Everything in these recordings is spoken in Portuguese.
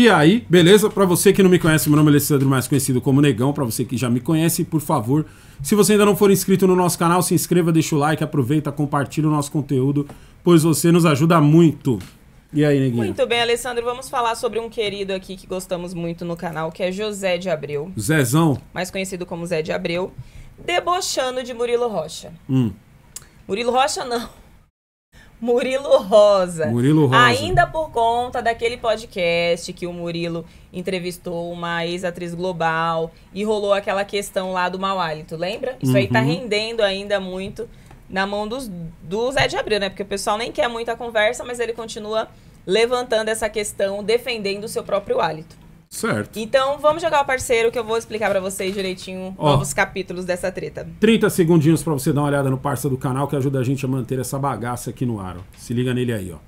E aí, beleza? Para você que não me conhece, meu nome é Alessandro, mais conhecido como Negão. Para você que já me conhece, por favor, se você ainda não for inscrito no nosso canal, se inscreva, deixa o like, aproveita, compartilha o nosso conteúdo, pois você nos ajuda muito. E aí, Neguinho? Muito bem, Alessandro. Vamos falar sobre um querido aqui que gostamos muito no canal, que é José de Abreu. Zezão. Mais conhecido como Zé de Abreu. Debochando de Murilo Rocha. Hum. Murilo Rocha, não. Murilo Rosa. Murilo Rosa. Ainda por conta daquele podcast que o Murilo entrevistou uma ex-atriz global e rolou aquela questão lá do mau hálito, lembra? Isso uhum. aí tá uhum. rendendo ainda muito na mão dos, do Zé de Abreu, né? Porque o pessoal nem quer muito a conversa, mas ele continua levantando essa questão, defendendo o seu próprio hálito. Certo. Então vamos jogar o parceiro que eu vou explicar para vocês direitinho Ó, novos capítulos dessa treta. 30 segundinhos para você dar uma olhada no parça do canal que ajuda a gente a manter essa bagaça aqui no ar. Ó. Se liga nele aí, ó.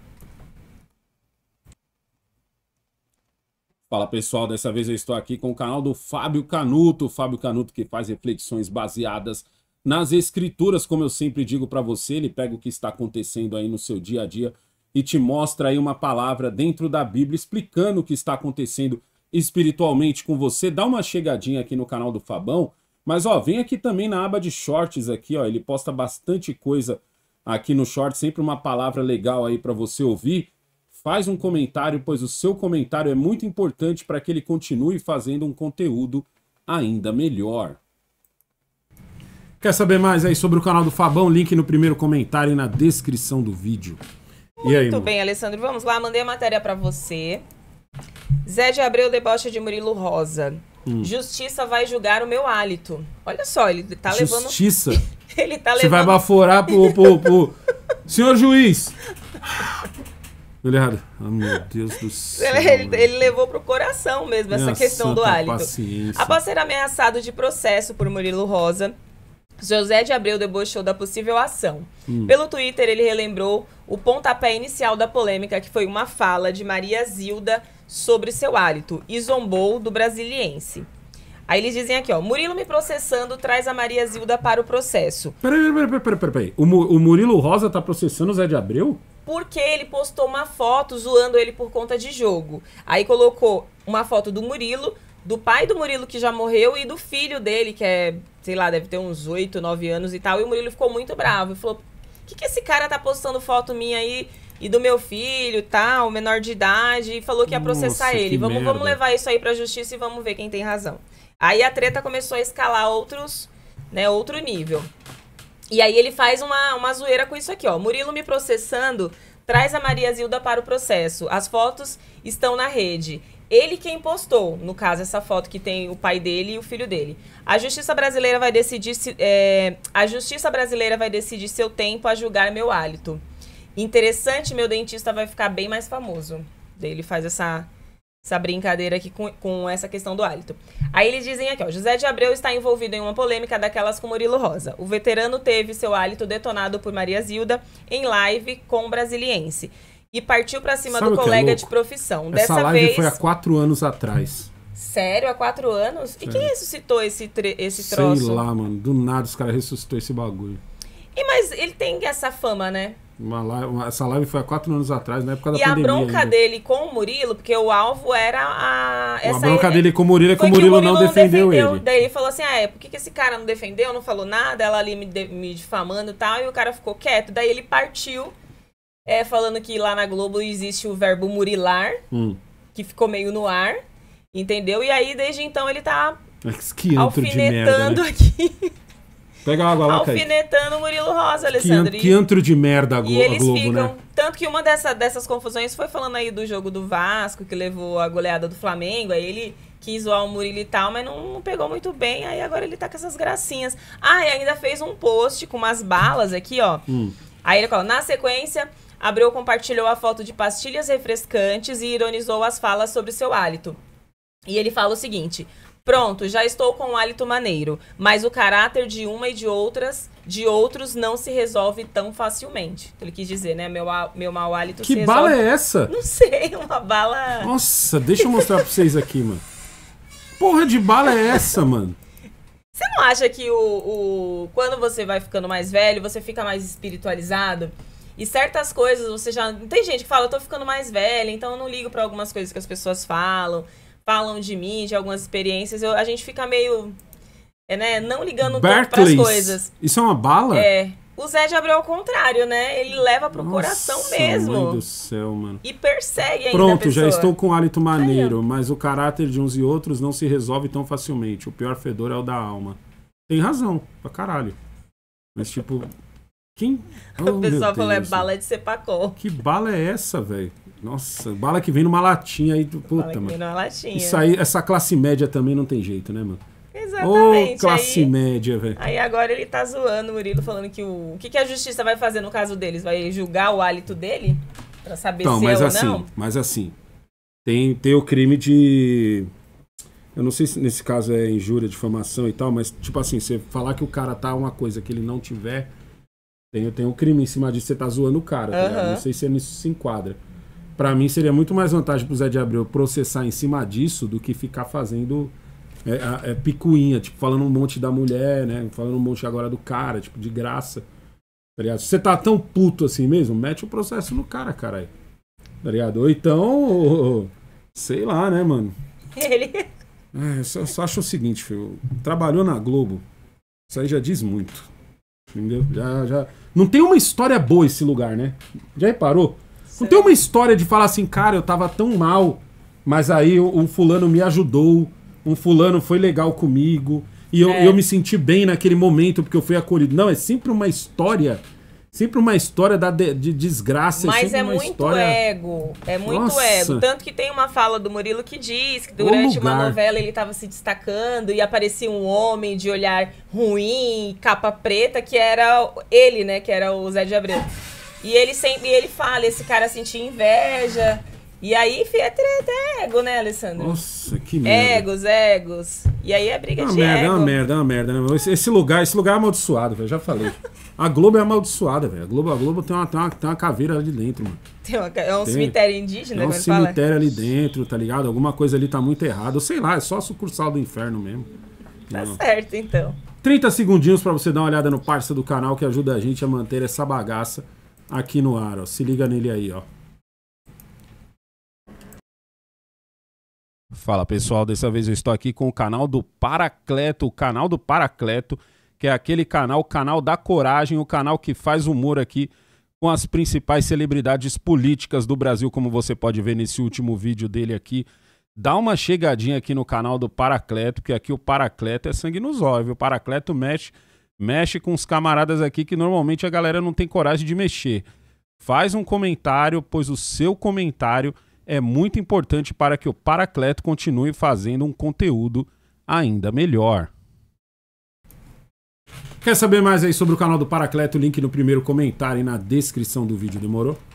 Fala pessoal, dessa vez eu estou aqui com o canal do Fábio Canuto. Fábio Canuto que faz reflexões baseadas nas escrituras, como eu sempre digo para você, ele pega o que está acontecendo aí no seu dia a dia e te mostra aí uma palavra dentro da Bíblia explicando o que está acontecendo espiritualmente com você, dá uma chegadinha aqui no canal do Fabão. Mas ó, vem aqui também na aba de shorts aqui, ó, ele posta bastante coisa aqui no short, sempre uma palavra legal aí para você ouvir. Faz um comentário, pois o seu comentário é muito importante para que ele continue fazendo um conteúdo ainda melhor. Quer saber mais aí sobre o canal do Fabão? Link no primeiro comentário e na descrição do vídeo. Muito aí, bem, Alessandro. Vamos lá, mandei a matéria para você. Zé de Abreu debocha de Murilo Rosa. Hum. Justiça vai julgar o meu hálito. Olha só, ele tá Justiça. levando. Justiça? ele tá levando. Você vai baforar pro. pro, pro... Senhor juiz! Olhado. É oh, ah, meu Deus do céu. Ele, ele levou pro coração mesmo Minha essa questão do tá hálito. Paciência. Após ser ameaçado de processo por Murilo Rosa, José de Abreu debochou da possível ação. Hum. Pelo Twitter, ele relembrou o pontapé inicial da polêmica, que foi uma fala de Maria Zilda sobre seu hálito e zombou do brasiliense. Aí eles dizem aqui, ó, Murilo me processando traz a Maria Zilda para o processo. Peraí, peraí, peraí, peraí, peraí. O, o Murilo Rosa tá processando o Zé de Abreu? porque ele postou uma foto zoando ele por conta de jogo. Aí colocou uma foto do Murilo, do pai do Murilo que já morreu e do filho dele, que é, sei lá, deve ter uns 8, 9 anos e tal. E o Murilo ficou muito bravo e falou: "O que, que esse cara tá postando foto minha aí e do meu filho, tal, menor de idade, e falou que ia processar Nossa, ele. Vamos, vamos levar isso aí pra justiça e vamos ver quem tem razão. Aí a treta começou a escalar outros, né, outro nível. E aí ele faz uma, uma zoeira com isso aqui, ó. Murilo me processando, traz a Maria Zilda para o processo. As fotos estão na rede. Ele quem postou, no caso, essa foto que tem o pai dele e o filho dele. A justiça brasileira vai decidir se. É, a justiça brasileira vai decidir seu tempo a julgar meu hálito. Interessante, meu dentista vai ficar bem mais famoso. Daí ele faz essa, essa brincadeira aqui com, com essa questão do hálito. Aí eles dizem aqui, ó, José de Abreu está envolvido em uma polêmica daquelas com Murilo Rosa. O veterano teve seu hálito detonado por Maria Zilda em live com brasiliense e partiu para cima Sabe do é colega é de profissão. Essa Dessa live vez foi há quatro anos atrás. Sério, há quatro anos? Sério. E é. quem ressuscitou esse, tre... esse troço? Sei lá, mano. Do nada os caras ressuscitou esse bagulho. E mas ele tem essa fama, né? Uma live, uma, essa live foi há quatro anos atrás, na época da e pandemia. E a bronca ainda. dele com o Murilo, porque o alvo era a. Essa, a bronca dele com o Murilo é que o Murilo, Murilo não, defendeu não, defendeu, ele. Daí ele falou assim: ah, é, por que, que esse cara não defendeu, não falou nada? Ela ali me, de, me difamando e tal, e o cara ficou quieto. Daí ele partiu, é, falando que lá na Globo existe o verbo murilar, hum. que ficou meio no ar, entendeu? E aí desde então ele tá. alfinetando de merda, né? aqui. Pega água lá, Alfinetando o Murilo Rosa, Alessandro. Que antro de merda a, Glo e eles Globo, ficam, né? Tanto que uma dessa, dessas confusões foi falando aí do jogo do Vasco, que levou a goleada do Flamengo, aí ele quis zoar o Murilo e tal, mas não, não, pegou muito bem, aí agora ele tá com essas gracinhas. Ah, e ainda fez um post com umas balas aqui, ó. Hum. Aí ele fala, na sequência... e compartilhou a foto de pastilhas refrescantes e ironizou as falas sobre seu hálito. E ele fala o seguinte: Pronto, já estou com um hálito maneiro, mas o caráter de uma e de outras, de outros não se resolve tão facilmente. Ele quis dizer, né? Meu, meu mau hálito que se resolve... Que bala é essa? Não sei, uma bala... Nossa, deixa eu mostrar pra vocês aqui, mano. Porra de bala é essa, mano? Você não acha que o, o, quando você vai ficando mais velho, você fica mais espiritualizado? E certas coisas você já. Tem gente que fala, eu tô ficando mais velho então eu não ligo para algumas coisas que as pessoas falam falam de mim, de algumas experiências, eu, a gente fica meio. É, né, não ligando Berkeley's. tanto pras coisas. Isso é uma bala? É. O Zé de Abreu é o contrário, né? Ele leva pro Nossa, coração mesmo. Mãe do céu, mano. E persegue ainda Pronto, já estou com hálito maneiro, mas o caráter de uns e outros não se resolve tão facilmente. O pior fedor é o da alma. Tem razão, pra caralho. Mas, tipo, quem. Oh, o pessoal falou: é bala de sepacol. Que bala é essa, velho? Nossa, bala que vem numa latinha aí. Puta, bala que vem numa latinha. Isso aí, essa classe média também não tem jeito, né, mano? Exatamente. Ô, classe aí, média, velho. Aí agora ele tá zoando o Murilo, falando que o. O que, que a justiça vai fazer no caso deles? Vai julgar o hálito dele? Pra saber então, se mas é ou assim, não? Mas assim, tem, tem o crime de. Eu não sei se nesse caso é injúria, difamação e tal, mas tipo assim, você falar que o cara tá uma coisa que ele não tiver, tem, tem um crime em cima disso, você tá zoando o cara, uhum. tá Não sei se é isso se enquadra para mim seria muito mais vantagem pro Zé de Abreu processar em cima disso do que ficar fazendo é, é, picuinha, tipo, falando um monte da mulher, né? Falando um monte agora do cara, tipo, de graça. Tá ligado? Se você tá tão puto assim mesmo, mete o processo no cara, caralho. Tá ligado? Ou então, ou, sei lá, né, mano? Ele. É, eu só, só acho o seguinte, filho. Trabalhou na Globo. Isso aí já diz muito. Entendeu? Já, já. Não tem uma história boa esse lugar, né? Já reparou? Não tem uma história de falar assim, cara, eu tava tão mal, mas aí um fulano me ajudou, um fulano foi legal comigo, e eu, é. eu me senti bem naquele momento porque eu fui acolhido. Não, é sempre uma história sempre uma história da de, de desgraça. É mas é, é muito história... ego, é muito Nossa. ego. Tanto que tem uma fala do Murilo que diz que durante uma novela ele estava se destacando e aparecia um homem de olhar ruim, capa preta, que era ele, né? Que era o Zé de Abreu. E ele sempre ele fala, esse cara sentia inveja. E aí, é treta, é ego, né, Alessandro? Nossa, que merda. Egos, egos. E aí é briga é de merda, é ego. É uma merda, é uma merda, né? Esse, esse lugar, esse lugar é amaldiçoado, velho, já falei. A Globo é amaldiçoada, velho. A Globo, a Globo tem, uma, tem, uma, tem uma caveira ali dentro, mano. Tem uma, é um tem, cemitério indígena, É um cemitério fala. ali dentro, tá ligado? Alguma coisa ali tá muito errada. sei lá, é só a sucursal do inferno mesmo. Tá Não. certo, então. 30 segundinhos para você dar uma olhada no parça do canal que ajuda a gente a manter essa bagaça aqui no ar, ó. Se liga nele aí, ó. Fala pessoal, dessa vez eu estou aqui com o canal do Paracleto, o canal do Paracleto, que é aquele canal, o canal da coragem, o canal que faz humor aqui com as principais celebridades políticas do Brasil, como você pode ver nesse último vídeo dele aqui. Dá uma chegadinha aqui no canal do Paracleto, que aqui o Paracleto é sangue nos olhos, o Paracleto mexe mexe com os camaradas aqui que normalmente a galera não tem coragem de mexer. Faz um comentário, pois o seu comentário é muito importante para que o Paracleto continue fazendo um conteúdo ainda melhor. Quer saber mais aí sobre o canal do Paracleto? Link no primeiro comentário e na descrição do vídeo, demorou?